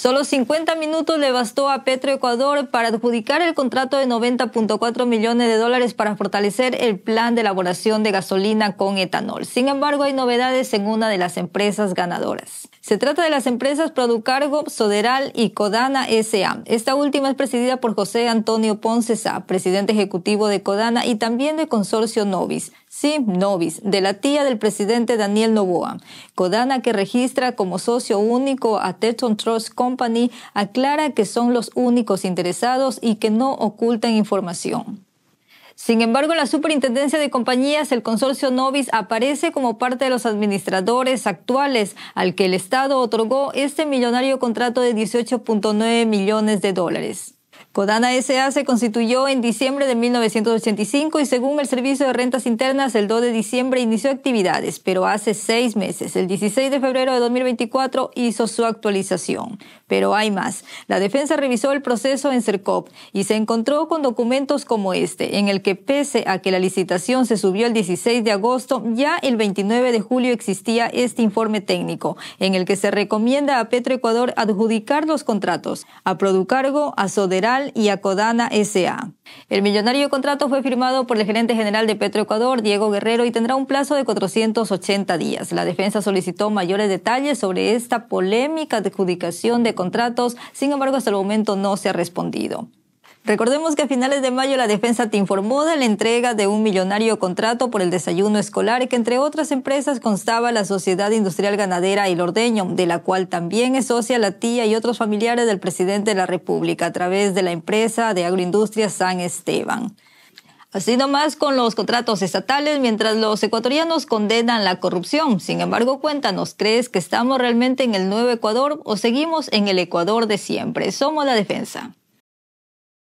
Solo 50 minutos le bastó a Petroecuador para adjudicar el contrato de 90.4 millones de dólares para fortalecer el plan de elaboración de gasolina con etanol. Sin embargo, hay novedades en una de las empresas ganadoras. Se trata de las empresas Producargo, Soderal y Codana SA. Esta última es presidida por José Antonio Ponce Sá, presidente ejecutivo de Codana y también de Consorcio Novis. Sí, Novis, de la tía del presidente Daniel Novoa. Codana que registra como socio único a Teton Trust Company Company aclara que son los únicos interesados y que no ocultan información. Sin embargo, la Superintendencia de Compañías, el consorcio Novis aparece como parte de los administradores actuales al que el Estado otorgó este millonario contrato de 18.9 millones de dólares. Codana SA se constituyó en diciembre de 1985 y según el Servicio de Rentas Internas, el 2 de diciembre inició actividades, pero hace seis meses, el 16 de febrero de 2024, hizo su actualización. Pero hay más. La defensa revisó el proceso en CERCOP y se encontró con documentos como este, en el que pese a que la licitación se subió el 16 de agosto, ya el 29 de julio existía este informe técnico, en el que se recomienda a Petroecuador adjudicar los contratos a Producargo, a soderar y a Codana S.A. El millonario contrato fue firmado por el gerente general de Petroecuador, Diego Guerrero, y tendrá un plazo de 480 días. La defensa solicitó mayores detalles sobre esta polémica adjudicación de contratos, sin embargo, hasta el momento no se ha respondido. Recordemos que a finales de mayo la defensa te informó de la entrega de un millonario contrato por el desayuno escolar que entre otras empresas constaba la Sociedad Industrial Ganadera El Ordeño, de la cual también es socia la tía y otros familiares del presidente de la República a través de la empresa de agroindustria San Esteban. Así nomás con los contratos estatales mientras los ecuatorianos condenan la corrupción. Sin embargo, cuéntanos, ¿crees que estamos realmente en el nuevo Ecuador o seguimos en el Ecuador de siempre? Somos la defensa.